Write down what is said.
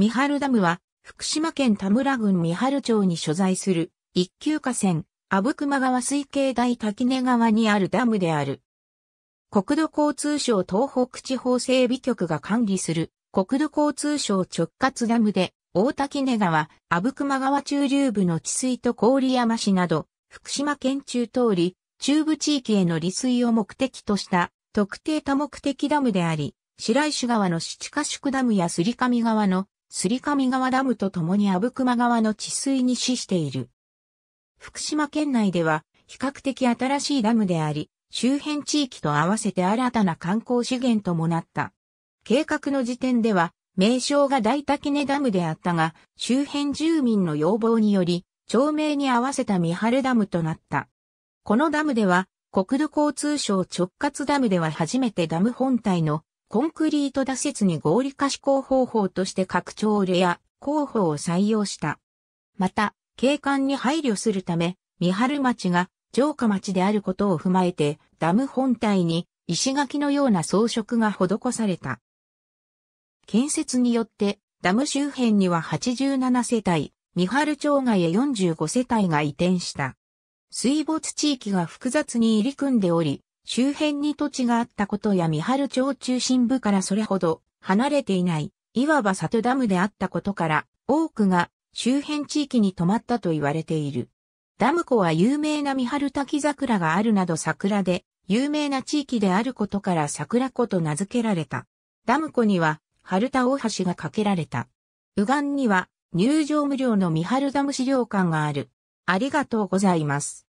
三春ダムは、福島県田村郡三春町に所在する、一級河川、阿武隈川水系大滝根川にあるダムである。国土交通省東北地方整備局が管理する、国土交通省直轄ダムで、大滝根川、阿武隈川中流部の治水と郡山市など、福島県中通り、中部地域への利水を目的とした特定多目的ダムであり、白石川の七ヶ宿ダムやすり上川のすりかみ川ダムとともに阿武隈川の治水に資している。福島県内では比較的新しいダムであり、周辺地域と合わせて新たな観光資源ともなった。計画の時点では、名称が大滝根ダムであったが、周辺住民の要望により、町名に合わせた三春ダムとなった。このダムでは、国土交通省直轄ダムでは初めてダム本体のコンクリート打設に合理化思考方法として拡張レア工法を採用した。また、景観に配慮するため、三春町が城下町であることを踏まえて、ダム本体に石垣のような装飾が施された。建設によって、ダム周辺には87世帯、三春町外へ45世帯が移転した。水没地域が複雑に入り組んでおり、周辺に土地があったことや三春町中心部からそれほど離れていない、いわば里ダムであったことから、多くが周辺地域に泊まったと言われている。ダム湖は有名な三春滝桜があるなど桜で有名な地域であることから桜湖と名付けられた。ダム湖には春田大橋が架けられた。右岸には入場無料の三春ダム資料館がある。ありがとうございます。